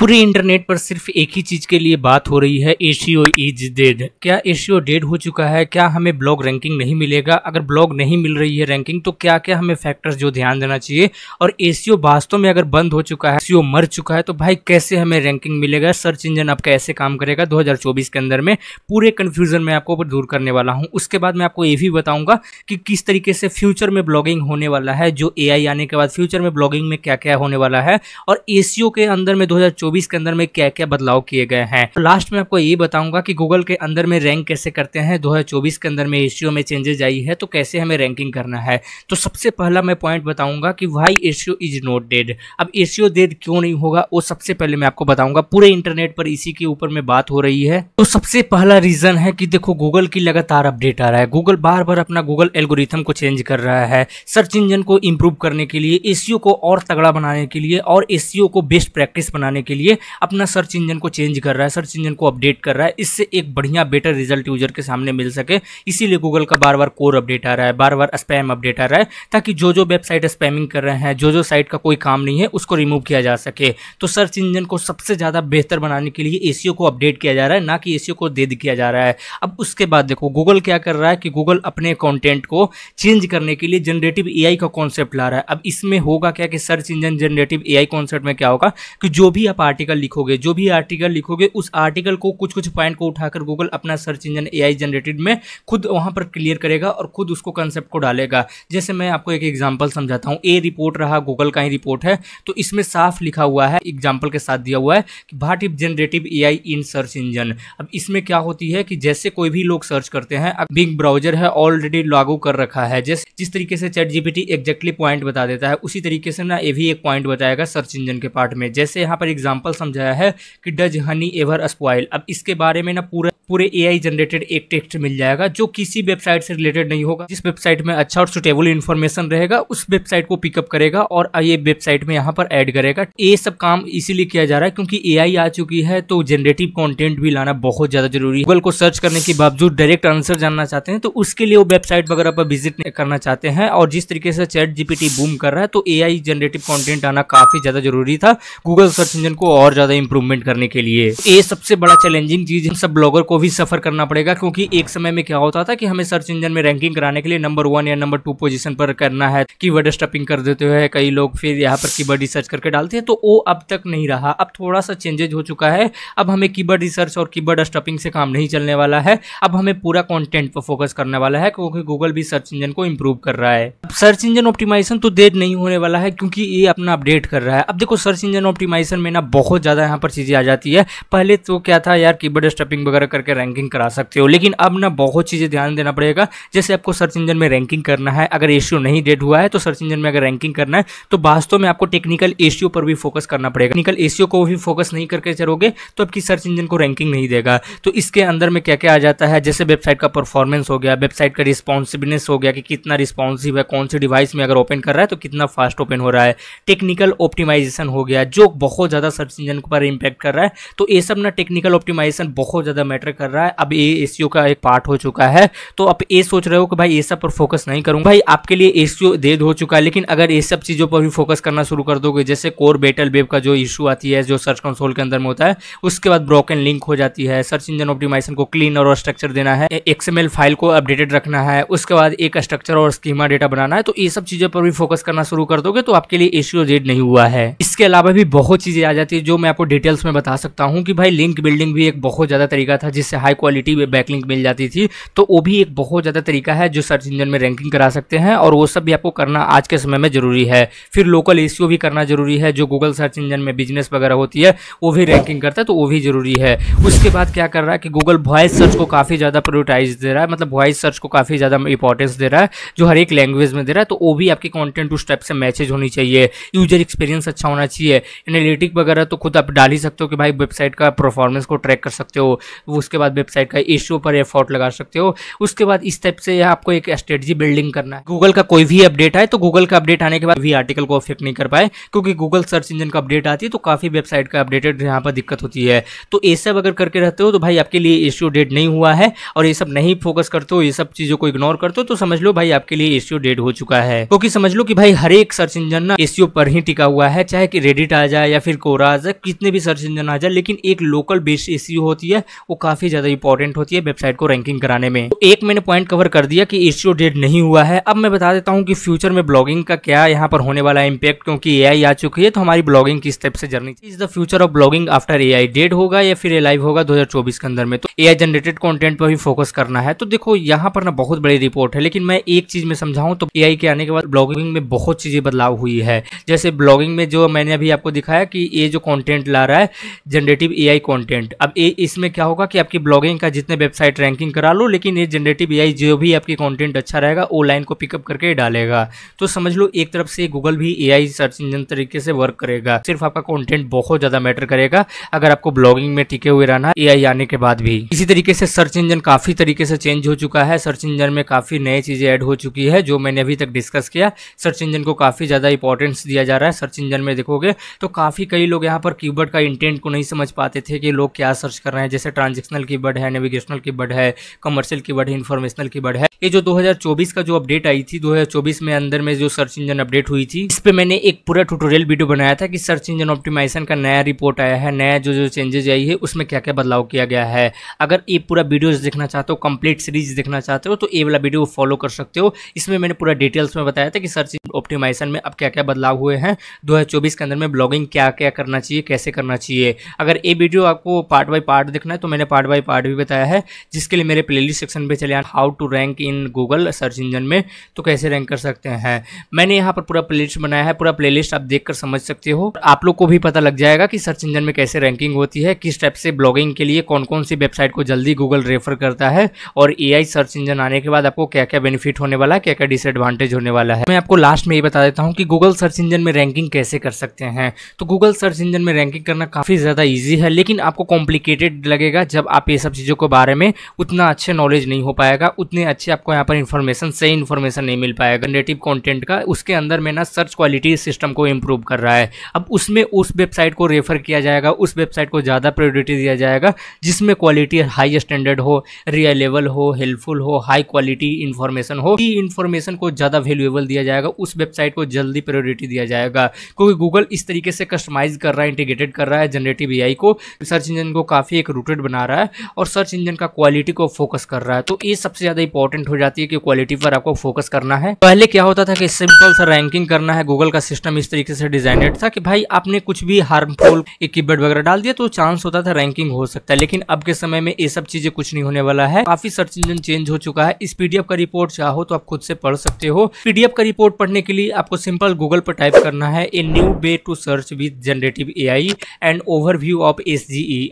पूरे इंटरनेट पर सिर्फ एक ही चीज के लिए बात हो रही है एशियो इज डेड क्या एशियो डेड हो चुका है क्या हमें ब्लॉग रैंकिंग नहीं मिलेगा अगर ब्लॉग नहीं मिल रही है रैंकिंग तो क्या क्या हमें फैक्टर्स जो ध्यान देना चाहिए और एशियो वास्तव में अगर बंद हो चुका है एशियो मर चुका है तो भाई कैसे हमें रैंकिंग मिलेगा सर्च इंजन आपका ऐसे काम करेगा दो के अंदर में पूरे कन्फ्यूजन में आपको दूर करने वाला हूँ उसके बाद मैं आपको ये भी बताऊंगा कि किस तरीके से फ्यूचर में ब्लॉगिंग होने वाला है जो ए आने के बाद फ्यूचर में ब्लॉगिंग में क्या क्या होने वाला है और एशियो के अंदर में दो चौबीस के अंदर में क्या क्या बदलाव किए गए हैं तो लास्ट में आपको ये बताऊंगा कि गूगल के अंदर में रैंक कैसे करते हैं दो के अंदर में एशियो में चेंजेज आई है तो कैसे हमें रैंकिंग करना है तो सबसे पहला मैं पॉइंट बताऊंगा कि why SEO is not dead अब एशियो डेड क्यों नहीं होगा वो सबसे पहले मैं आपको बताऊंगा पूरे इंटरनेट पर इसी के ऊपर में बात हो रही है तो सबसे पहला रीजन है कि देखो गूगल की लगातार अपडेट आ रहा है गूगल बार बार अपना गूगल एल्गोरिथम को चेंज कर रहा है सर्च इंजन को इंप्रूव करने के लिए एशियो को और तगड़ा बनाने के लिए और एशियो को बेस्ट प्रैक्टिस बनाने के लिए लिए अपना सर्च इंजन को चेंज कर रहा है सर्च इंजन को अपडेट कर रहा है इससे एक बढ़िया बेटर रिजल्ट यूजर के सामने मिल सके इसीलिए गूगल का बार बार कोर अपडेट आ रहा है बार बार स्पैम अपडेट आ रहा है ताकि जो जो वेबसाइट स्पैमिंग कर रहे हैं जो जो साइट का कोई काम नहीं है उसको रिमूव किया जा सके तो सर्च इंजन को सबसे ज़्यादा बेहतर बनाने के लिए एसीओ को अपडेट किया जा रहा है ना कि एसीओ को दे किया जा रहा है अब उसके बाद देखो गूगल क्या कर रहा है कि गूगल अपने कॉन्टेंट को चेंज करने के लिए जनरेटिव ए का कॉन्सेप्ट ला रहा है अब इसमें होगा क्या कि search engine generative A I में क्या होगा कि जो भी आप आर्टिकल लिखोगे जो भी आर्टिकल लिखोगे उस आर्टिकल को कुछ कुछ पॉइंट को उठाकर गूगल अपना सर्च इंजन एआई जनरेटेड में खुद वहाँ पर क्लियर करेगा और खुद उसको कंसेप्ट को डालेगा जैसे मैं आपको एक एग्जाम्पल समझाता हूँ ए रिपोर्ट रहा गूगल का ही रिपोर्ट है तो इसमें साफ लिखा हुआ है एग्जाम्पल के साथ दिया हुआ है कि what if generative A in search engine अब इसमें क्या होती है कि जैसे कोई भी लोग सर्च करते हैं अब बिग ब्राउजर है ऑलरेडी लागू कर रखा है जैसे जिस तरीके से चैट जीपीटी एग्जैक्टली पॉइंट बता देता है उसी तरीके से ना ये भी एक पॉइंट बताएगा सर्च इंजन के पार्ट में जैसे यहाँ पर एग्जाम्पल एग्जाम्पल समझाया है कि डज हनी एवर स्पॉयल अब इसके बारे में ना पूरा पूरे आई जनरेटेड एक टेक्स्ट मिल जाएगा जो किसी वेबसाइट से रिलेटेड नहीं होगा जिस वेबसाइट में अच्छा और सुटेबल इन्फॉर्मेशन रहेगा उस वेबसाइट को पिकअप करेगा और ये वेबसाइट में यहाँ पर एड करेगा ये सब काम इसीलिए किया जा रहा है क्योंकि ए आ चुकी है तो जनरेटिव कॉन्टेंट भी लाना बहुत ज्यादा जरूरी है गूगल को सर्च करने के बावजूद डायरेक्ट आंसर जानना चाहते हैं तो उसके लिए वो वेबसाइट वगैरह पर विजिट करना चाहते हैं और जिस तरीके से चैट जीपीटी बूम कर रहा है तो एआई जनरेटिव कंटेंट आना काफी ज्यादा जरूरी था गूगल सर्च इंजन को और ज्यादा इंप्रूवमेंट करने के लिए ये सबसे बड़ा चैलेंजिंग चीज सब ब्लॉगर को भी सफ़र करना पड़ेगा क्योंकि एक समय में क्या होता था कि हमें सर्च इंजन में रैंकिंग कराने के लिए नंबर वन या नंबर टू पोजीशन पर करना है कीवर्ड स्टपिंग कर देते हैं कई लोग फिर यहाँ पर कीवर्ड रिसर्च करके डालते हैं तो वो अब तक नहीं रहा अब थोड़ा सा चेंजेज हो चुका है अब हमें कीवर्ड रिसर्च और कीवर्ड स्टपिंग से काम नहीं चलने वाला है अब हमें पूरा कॉन्टेंट पर फोकस करने वाला है क्योंकि गूगल भी सर्च इंजन को इम्प्रूव कर रहा है अब सर्च इंजन ऑप्टिमाइजेशन तो देर नहीं होने वाला है क्योंकि ये अपना अपडेट कर रहा है अब देखो सर्च इंजन ऑप्टिमाइजेशन में ना बहुत ज़्यादा यहाँ पर चीज़ें आ जाती है पहले तो क्या था यार कीवर्ड स्टपिंग वगैरह करके करके रैंकिंग करा सकते हो लेकिन अब ना बहुत चीज़ें ध्यान देना पड़ेगा जैसे आपको सर्च इंजन में रैंकिंग करना है अगर एशियो नहीं डेट हुआ है तो सर्च इंजन में अगर रैंकिंग करना है तो वास्तव में आपको टेक्निकल एशियो पर भी फोकस करना पड़ेगा टेक्निकल एशियो को भी फोकस नहीं करके चलोगे तो आपकी सर्च इंजन को रैंकिंग नहीं देगा तो इसके अंदर में क्या क्या आ जाता है जैसे वेबसाइट का परफॉर्मेंस हो गया वेबसाइट का रिस्पॉन्सिवनेस हो गया कि कितना रिस्पॉन्सिव है कौन सी डिवाइस में अगर ओपन कर रहा है तो कितना फास्ट ओपन हो रहा है टेक्निकल ऑप्टिमाइजेशन हो गया जो बहुत ज़्यादा सर्च इंजन पर इंपैक्ट कर रहा है तो ये सब ना टेक्निकल ऑप्टिमाइजेशन बहुत ज़्यादा मैटर कर रहा है अब ए एसीओ का एक पार्ट हो चुका है तो आप ये सोच रहे हो कि भाई ये सब पर फोकस नहीं करूँ भाई आपके लिए एसीओ देद हो चुका है लेकिन अगर ये सब चीज़ों पर भी फोकस करना शुरू कर दोगे जैसे कोर बेटल वेब का जो इशू आती है जो सर्च कंसोल के अंदर में होता है उसके बाद ब्रोकन लिंक हो जाती है सर्च इंजन ऑप्टिमाइजेशन को क्लीन और स्ट्रक्चर देना है एक्स फाइल को अपडेटेड रखना है उसके बाद एक स्ट्रक्चर और स्कीमा डेटा बनाना है तो ये सब चीज़ों पर भी फोकस करना शुरू कर दोगे तो आपके लिए एसीओ रेड नहीं हुआ है इसके अलावा भी बहुत चीज़ें आ जाती है जो मैं आपको डिटेल्स में बता सकता हूँ कि भाई लिंक बिल्डिंग भी एक बहुत ज़्यादा तरीका था जिस जिससे हाई क्वालिटी में बैकलिंक मिल जाती थी तो वो भी एक बहुत ज़्यादा तरीका है जो सर्च इंजन में रैंकिंग करा सकते हैं और वो सब भी आपको करना आज के समय में ज़रूरी है फिर लोकल एस e भी करना ज़रूरी है जो गूगल सर्च इंजन में बिजनेस वगैरह होती है वो भी रैंकिंग करता है तो वो भी ज़रूरी है उसके बाद क्या कर रहा है कि गूगल वॉइस सर्च को काफ़ी ज़्यादा प्रोटाइज दे रहा है मतलब वॉइस सर्च को काफ़ी ज़्यादा इंपॉर्टेंस दे रहा है जो हर एक लैंग्वेज में दे रहा है तो वो भी आपके कॉन्टेंट उस टाइप से मैचेज होनी चाहिए यूजर एक्सपीरियंस अच्छा होना चाहिए एनालिटिक वगैरह तो खुद आप डाल ही सकते हो कि भाई वेबसाइट का परफॉर्मेंस को ट्रैक कर सकते हो वो उसके बाद वेबसाइट का इशू पर एफर्ट लगा सकते हो उसके बाद इस टाइप से आपको एक स्ट्रेटजी बिल्डिंग करना है गूगल का कोई भी अपडेट आए तो गूगल का अपडेट आने के बाद भी आर्टिकल को अफेक्ट नहीं कर पाए क्योंकि गूगल सर्च इंजन का अपडेट आती है तो काफ़ी वेबसाइट का अपडेटेड यहाँ पर दिक्कत होती है तो ये सब अगर करके रहते हो तो भाई आपके लिए इश्यू डेट नहीं हुआ है और ये सब नहीं फोकस करते हो ये सब चीज़ों को इग्नोर करते हो तो समझ लो भाई आपके लिए इश्यू डेट हो चुका है क्योंकि समझ लो कि भाई हर एक सर्च इंजन ना एसयू पर ही टिका हुआ है चाहे कि रेडिट आ जाए या फिर कोरा आ जाए कितने भी सर्च इंजन आ जाए लेकिन एक लोकल बेस्ड एसियो होती है वो काफ़ी काफ़ी ज़्यादा इंपॉर्टेंट होती है वेबसाइट को रैंकिंग कराने में तो एक मैंने पॉइंट कवर कर दिया कि इश्यू डेट नहीं हुआ है अब मैं बता देता हूँ कि फ्यूचर में ब्लॉगिंग का क्या यहाँ पर होने वाला है इम्पैक्ट क्योंकि ए आ चुकी है तो हमारी ब्लॉगिंग किस टाइप से journey is the future of blogging after a date होगा या फिर लाइव होगा दो के अंदर में तो ए जनरेटेड कॉन्टेंट पर भी फोकस करना है तो देखो यहाँ पर ना बहुत बड़ी रिपोर्ट है लेकिन मैं एक चीज में समझाऊँ तो ए के आने के बाद ब्लॉगिंग में बहुत चीजें बदलाव हुई है जैसे ब्लॉगिंग में जो मैंने अभी आपको दिखाया कि ये जो कंटेंट ला रहा है जनरेटिव एआई कंटेंट अब ए इसमें क्या होगा कि आप आपकी ब्लॉगिंग का जितने वेबसाइट रैंकिंग करा लो लेकिन ये जनरेटिव ए जो भी आपकी कॉन्टेंट अच्छा रहेगा वो लाइन को पिकअप करके डालेगा तो समझ लो एक तरफ से गूगल भी ए सर्च इंजन तरीके से वर्क करेगा सिर्फ आपका कॉन्टेंट बहुत ज़्यादा मैटर करेगा अगर आपको ब्लॉगिंग में टिके हुए रहना ए आने के बाद भी इसी तरीके से सर्च इंजन काफ़ी तरीके से चेंज हो चुका है सर्च इंजन में काफ़ी नई चीज़ें ऐड हो चुकी है जो मैंने अभी तक डिस्कस किया सर्च इंजन को काफ़ी ज़्यादा इंपॉर्टेंस दिया जा रहा है सर्च इंजन में देखोगे तो काफ़ी कई लोग यहाँ पर कीवर्ड का इंटेंट को नहीं समझ पाते थे कि लोग क्या सर्च कर रहे हैं जैसे ट्रांजेक्शन की बर्ड है नेविगेशनल की बर्ड है कमर्शियल की बर्ड है इन्फॉर्मेशनल की बर्ड है ये जो 2024 का जो अपडेट आई थी 2024 में अंदर में जो सर्च इंजन अपडेट हुई थी इस पे मैंने एक पूरा ट्यूटोरियल वीडियो बनाया था कि सर्च इंजन ऑप्टिमाइजेशन का नया रिपोर्ट आया है नया जो जो चेंजेज आई है उसमें क्या क्या बदलाव किया गया है अगर ये पूरा वीडियो देखना चाहते हो कंप्लीट सीरीज देखना चाहते हो तो ये वाला वीडियो फॉलो कर सकते हो इसमें मैंने पूरा डिटेल्स में बताया था कि सर्च इंजन ऑप्टिमाइजेशन में अब क्या क्या बदलाव हुए हैं दो के अंदर में ब्लॉगिंग क्या क्या करना चाहिए कैसे करना चाहिए अगर ये वीडियो आपको पार्ट बाई पार्ट देखना है तो मैंने पार्ट पार्ट बाय पार्ट भी बताया है जिसके लिए मेरे प्लेलिस्ट सेक्शन पे चले how to rank in Google search engine में तो कैसे रैंक कर सकते हैं मैंने यहाँ पर पूरा प्ले बनाया है पूरा प्ले आप देख समझ सकते हो आप लोग को भी पता लग जाएगा कि सर्च इंजन में कैसे रैंकिंग होती है किस टाइप से ब्लॉगिंग के लिए कौन कौन सी वेबसाइट को जल्दी गूगल रेफर करता है और ए सर्च इंजन आने के बाद आपको क्या क्या बेनिफिट होने वाला है क्या क्या डिसएडवांटेज होने वाला है मैं आपको लास्ट में ये बता देता हूँ कि गूगल सर्च इंजन में रैंकिंग कैसे कर सकते हैं तो गूगल सर्च इंजन में रैंकिंग करना काफ़ी ज़्यादा ईजी है लेकिन आपको कॉम्प्लिकेटेड लगेगा जब आप ये सब चीज़ों के बारे में उतना अच्छे नॉलेज नहीं हो पाएगा उतने अच्छे आपको यहाँ पर इन्फॉर्मेशन सही इन्फॉर्मेशन नहीं मिल पाएगा नेटिव कॉन्टेंट का उसके अंदर में ना सर्च क्वालिटी सिस्टम को इम्प्रूव कर रहा है अब उसमें उस वेबसाइट को रेफर किया जाएगा उस वेबसाइट को ज़्यादा प्रायोरिटी दिया जाएगा जिसमें क्वालिटी हाई स्टैंडर्ड हो रियलेबल हो हेल्पफुल हो हाई क्वालिटी इन्फॉर्मेशन हो ई इन्फॉर्मेशन को ज़्यादा वैल्यूएबल दिया जाएगा उस वेबसाइट को जल्दी प्रायोरिटी दिया जाएगा क्योंकि गूगल इस तरीके से कस्टमाइज कर रहा है इंटीग्रेटेड कर रहा है जनरेटिव ए को सर्च इंजन को काफ़ी एक रूटेड बना रहा है है और सर्च इंजन का क्वालिटी को फोकस कर रहा है तो ये सबसे ज़्यादा इंपॉर्टेंट हो जाती है कि क्वालिटी पर आपको फोकस करना है पहले क्या होता था कि सिंपल सा रैंकिंग करना है गूगल का सिस्टम इस तरीके से डिजाइनेड था कि भाई आपने कुछ भी हार्मफुल इक्विपमेंट वगैरह डाल दिया तो चांस होता था रैंकिंग हो सकता है लेकिन अब के समय में ये सब चीज़ें कुछ नहीं होने वाला है काफी सर्च इंजन चेंज हो चुका है इस पीडीएफ का रिपोर्ट चाहो तो आप खुद से पढ़ सकते हो पीडीएफ का रिपोर्ट पढ़ने के लिए आपको सिंपल गूगल पर टाइप करना है a new way to search with generative A and overview of S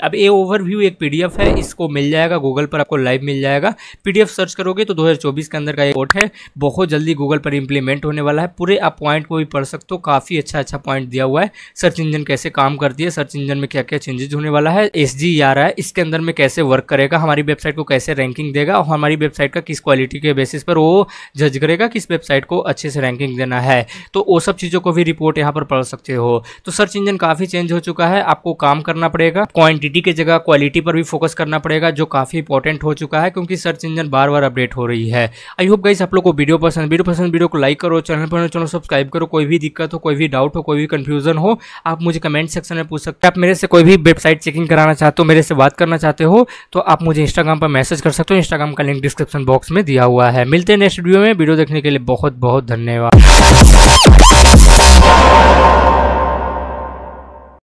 अब ए ओवरव्यू एक पीडीएफ है है इसको मिल जाएगा गूगल पर आपको लाइव मिल जाएगा पीडीएफ सर्च करोगे तो 2024 के अंदर का ये है बहुत जल्दी गूगल पर इंप्लीमेंट होने वाला है पूरे आप पॉइंट को भी पढ़ सकते हो काफ़ी अच्छा अच्छा पॉइंट दिया हुआ है सर्च इंजन कैसे काम करती है सर्च इंजन में क्या क्या चेंजेज होने वाला है एस जी आ रहा है इसके अंदर में कैसे वर्क करेगा हमारी वेबसाइट को कैसे रैंकिंग देगा और हमारी वेबसाइट का किस क्वालिटी के बेसिस पर वो जज करेगा किस वेबसाइट को अच्छे से रैंकिंग देना है तो वो सब चीज़ों को भी रिपोर्ट यहाँ पर पढ़ सकते हो तो सर्च इंजन काफ़ी चेंज हो चुका है आपको काम करना पड़ेगा क्वान्टिटी की जगह क्वालिटी पर भी फोकस फोकस करना पड़ेगा जो काफ़ी इंपॉर्टेंट हो चुका है क्योंकि सर्च इंजन बार बार अपडेट हो रही है आई होप गाइस आप लोग को वीडियो पसंद वीडियो पसंद वीडियो को लाइक करो चैनल पर चलो सब्सक्राइब करो कोई भी दिक्कत हो कोई भी डाउट हो कोई भी कन्फ्यूजन हो आप मुझे कमेंट सेक्शन में पूछ सकते हैं आप मेरे से कोई भी वेबसाइट चेकिंग कराना चाहते हो मेरे से बात करना चाहते हो तो आप मुझे इंस्टाग्राम पर मैसेज कर सकते हो इंस्टाग्राम का लिंक डिस्क्रिप्शन बॉक्स में दिया हुआ है मिलते हैं नेक्स्ट वीडियो में वीडियो देखने के लिए बहुत बहुत धन्यवाद